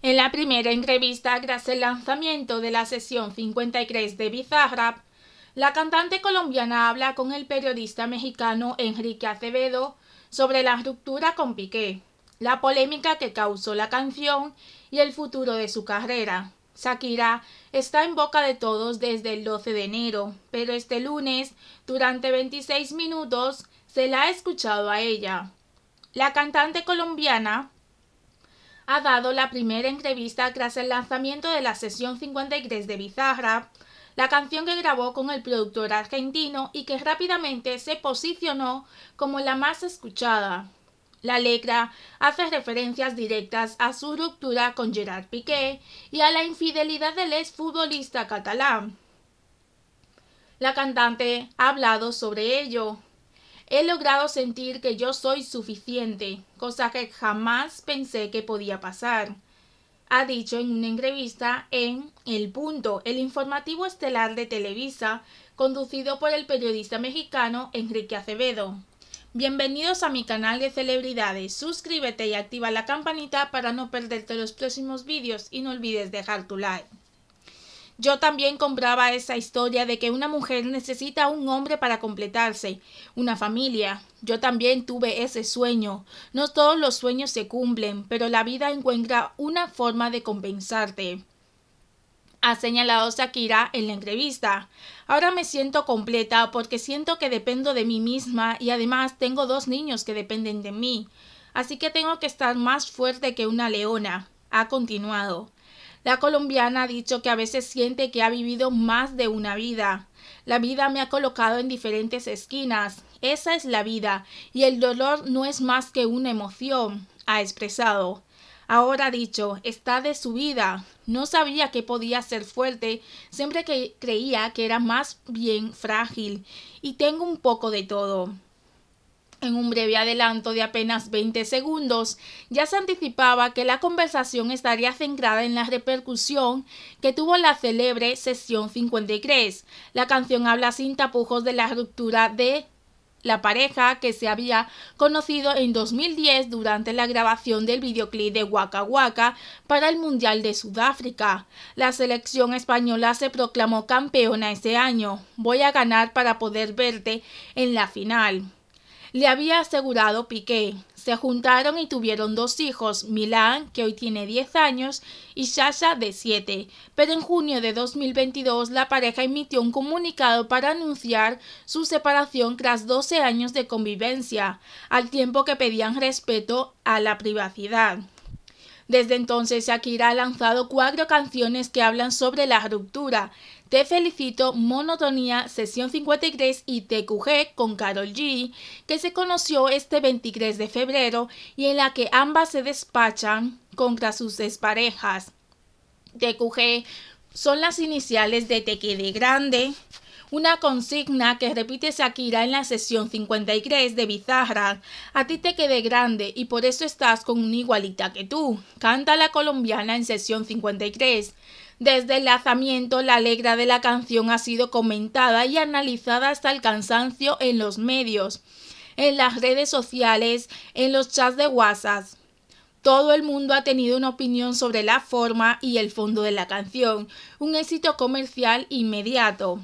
En la primera entrevista, tras el lanzamiento de la sesión 53 de Bizarrap, la cantante colombiana habla con el periodista mexicano Enrique Acevedo sobre la ruptura con Piqué, la polémica que causó la canción y el futuro de su carrera. Shakira está en boca de todos desde el 12 de enero, pero este lunes, durante 26 minutos, se la ha escuchado a ella. La cantante colombiana ha dado la primera entrevista tras el lanzamiento de la sesión 53 de Bizarra, la canción que grabó con el productor argentino y que rápidamente se posicionó como la más escuchada. La letra hace referencias directas a su ruptura con Gerard Piqué y a la infidelidad del exfutbolista catalán. La cantante ha hablado sobre ello. He logrado sentir que yo soy suficiente, cosa que jamás pensé que podía pasar. Ha dicho en una entrevista en El Punto, el informativo estelar de Televisa, conducido por el periodista mexicano Enrique Acevedo. Bienvenidos a mi canal de celebridades, suscríbete y activa la campanita para no perderte los próximos vídeos y no olvides dejar tu like. Yo también compraba esa historia de que una mujer necesita un hombre para completarse, una familia. Yo también tuve ese sueño. No todos los sueños se cumplen, pero la vida encuentra una forma de compensarte. Ha señalado Shakira en la entrevista. Ahora me siento completa porque siento que dependo de mí misma y además tengo dos niños que dependen de mí. Así que tengo que estar más fuerte que una leona. Ha continuado. La colombiana ha dicho que a veces siente que ha vivido más de una vida. La vida me ha colocado en diferentes esquinas. Esa es la vida y el dolor no es más que una emoción, ha expresado. Ahora ha dicho, está de su vida. No sabía que podía ser fuerte, siempre que creía que era más bien frágil y tengo un poco de todo. En un breve adelanto de apenas 20 segundos, ya se anticipaba que la conversación estaría centrada en la repercusión que tuvo la célebre Sesión 53. La canción habla sin tapujos de la ruptura de la pareja que se había conocido en 2010 durante la grabación del videoclip de Waka Waka para el Mundial de Sudáfrica. La selección española se proclamó campeona ese año. Voy a ganar para poder verte en la final le había asegurado Piqué. Se juntaron y tuvieron dos hijos, Milán, que hoy tiene 10 años, y Sasha, de 7. Pero en junio de 2022 la pareja emitió un comunicado para anunciar su separación tras 12 años de convivencia, al tiempo que pedían respeto a la privacidad. Desde entonces Shakira ha lanzado cuatro canciones que hablan sobre la ruptura te felicito, Monotonía, sesión 53 y TQG con Carol G, que se conoció este 23 de febrero y en la que ambas se despachan contra sus desparejas. TQG son las iniciales de Te Quede Grande, una consigna que repite Shakira en la sesión 53 de Bizarra. A ti te quedé grande y por eso estás con una igualita que tú. Canta la colombiana en sesión 53. Desde el lanzamiento, la alegra de la canción ha sido comentada y analizada hasta el cansancio en los medios, en las redes sociales, en los chats de WhatsApp. Todo el mundo ha tenido una opinión sobre la forma y el fondo de la canción, un éxito comercial inmediato.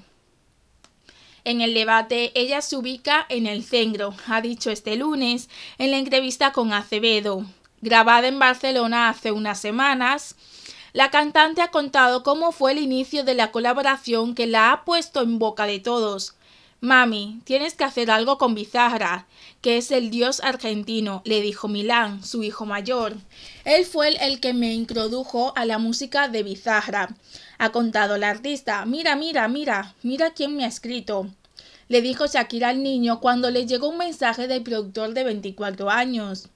En el debate, ella se ubica en el centro, ha dicho este lunes en la entrevista con Acevedo, grabada en Barcelona hace unas semanas. La cantante ha contado cómo fue el inicio de la colaboración que la ha puesto en boca de todos. Mami, tienes que hacer algo con Bizarra, que es el dios argentino, le dijo Milán, su hijo mayor. Él fue el, que me introdujo a la música de Bizarra. Ha contado la artista. Mira, mira, mira, mira quién me ha escrito. Le dijo Shakira al niño cuando le llegó un mensaje del productor de 24 años.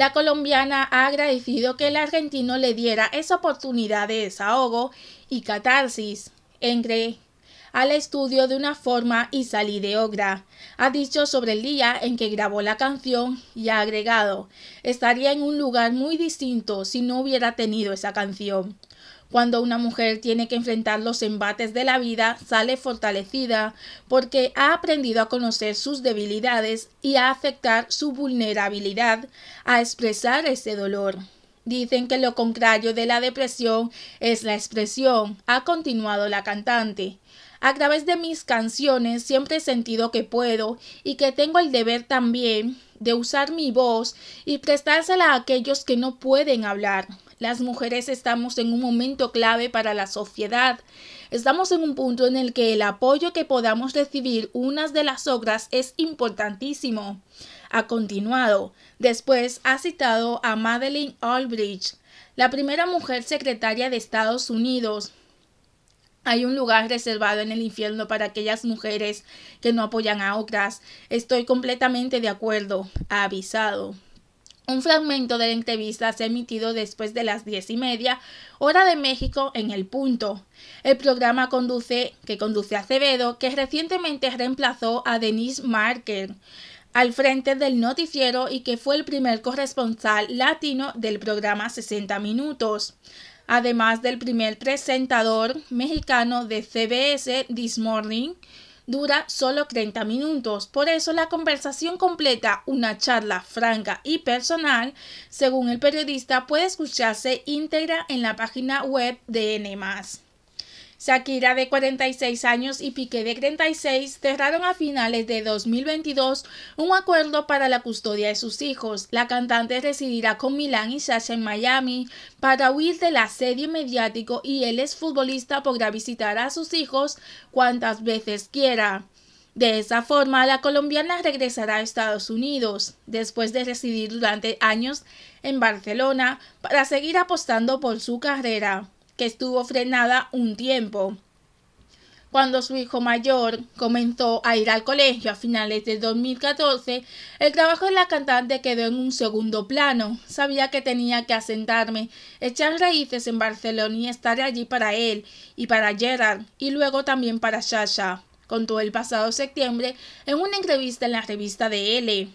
La colombiana ha agradecido que el argentino le diera esa oportunidad de desahogo y catarsis. Entre al estudio de una forma y salí de ogra. Ha dicho sobre el día en que grabó la canción y ha agregado, estaría en un lugar muy distinto si no hubiera tenido esa canción. Cuando una mujer tiene que enfrentar los embates de la vida, sale fortalecida porque ha aprendido a conocer sus debilidades y a aceptar su vulnerabilidad, a expresar ese dolor. Dicen que lo contrario de la depresión es la expresión, ha continuado la cantante. A través de mis canciones siempre he sentido que puedo y que tengo el deber también de usar mi voz y prestársela a aquellos que no pueden hablar, las mujeres estamos en un momento clave para la sociedad. Estamos en un punto en el que el apoyo que podamos recibir unas de las otras es importantísimo. Ha continuado. Después ha citado a Madeleine Albridge, la primera mujer secretaria de Estados Unidos. Hay un lugar reservado en el infierno para aquellas mujeres que no apoyan a otras. Estoy completamente de acuerdo, ha avisado. Un fragmento de la entrevista se ha emitido después de las diez y media, hora de México, en El Punto. El programa conduce, que conduce Acevedo, que recientemente reemplazó a Denise Marker al frente del noticiero y que fue el primer corresponsal latino del programa 60 Minutos, además del primer presentador mexicano de CBS This Morning, dura solo 30 minutos. Por eso la conversación completa, una charla franca y personal, según el periodista, puede escucharse íntegra en la página web de N. Shakira de 46 años y Piqué de 36 cerraron a finales de 2022 un acuerdo para la custodia de sus hijos. La cantante residirá con Milán y Sasha en Miami para huir del asedio mediático y el exfutbolista podrá visitar a sus hijos cuantas veces quiera. De esa forma, la colombiana regresará a Estados Unidos, después de residir durante años en Barcelona, para seguir apostando por su carrera que estuvo frenada un tiempo. Cuando su hijo mayor comenzó a ir al colegio a finales de 2014, el trabajo de la cantante quedó en un segundo plano. Sabía que tenía que asentarme, echar raíces en Barcelona y estar allí para él y para Gerard y luego también para Sasha. Contó el pasado septiembre en una entrevista en la revista de L.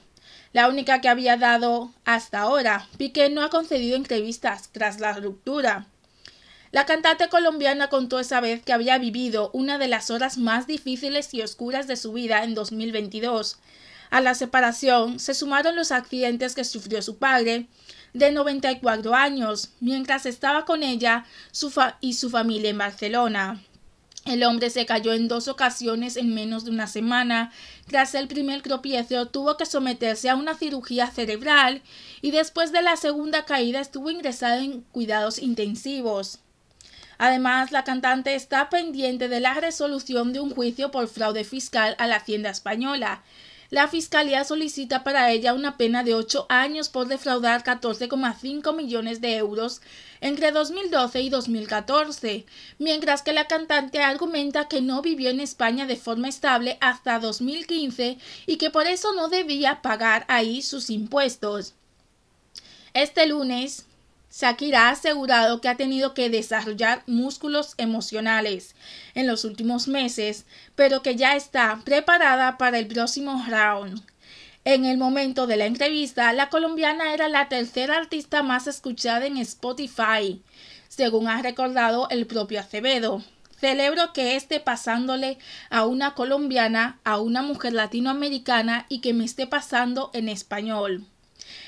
La única que había dado hasta ahora, Piqué no ha concedido entrevistas tras la ruptura. La cantante colombiana contó esa vez que había vivido una de las horas más difíciles y oscuras de su vida en 2022. A la separación se sumaron los accidentes que sufrió su padre, de 94 años, mientras estaba con ella y su familia en Barcelona. El hombre se cayó en dos ocasiones en menos de una semana. Tras el primer tropiezo tuvo que someterse a una cirugía cerebral y después de la segunda caída estuvo ingresado en cuidados intensivos. Además, la cantante está pendiente de la resolución de un juicio por fraude fiscal a la Hacienda Española. La Fiscalía solicita para ella una pena de 8 años por defraudar 14,5 millones de euros entre 2012 y 2014, mientras que la cantante argumenta que no vivió en España de forma estable hasta 2015 y que por eso no debía pagar ahí sus impuestos. Este lunes, Shakira ha asegurado que ha tenido que desarrollar músculos emocionales en los últimos meses, pero que ya está preparada para el próximo round. En el momento de la entrevista, la colombiana era la tercera artista más escuchada en Spotify, según ha recordado el propio Acevedo. Celebro que esté pasándole a una colombiana, a una mujer latinoamericana y que me esté pasando en español.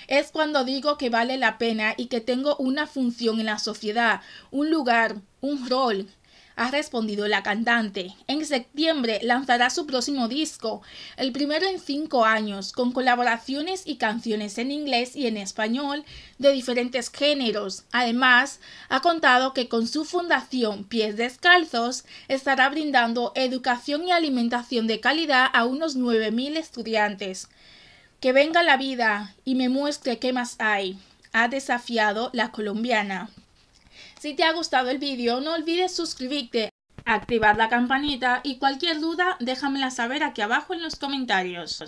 Es cuando digo que vale la pena y que tengo una función en la sociedad, un lugar, un rol, ha respondido la cantante. En septiembre lanzará su próximo disco, el primero en cinco años, con colaboraciones y canciones en inglés y en español de diferentes géneros. Además, ha contado que con su fundación Pies Descalzos estará brindando educación y alimentación de calidad a unos 9.000 estudiantes. Que venga la vida y me muestre qué más hay, ha desafiado la colombiana. Si te ha gustado el vídeo, no olvides suscribirte, activar la campanita y cualquier duda déjamela saber aquí abajo en los comentarios.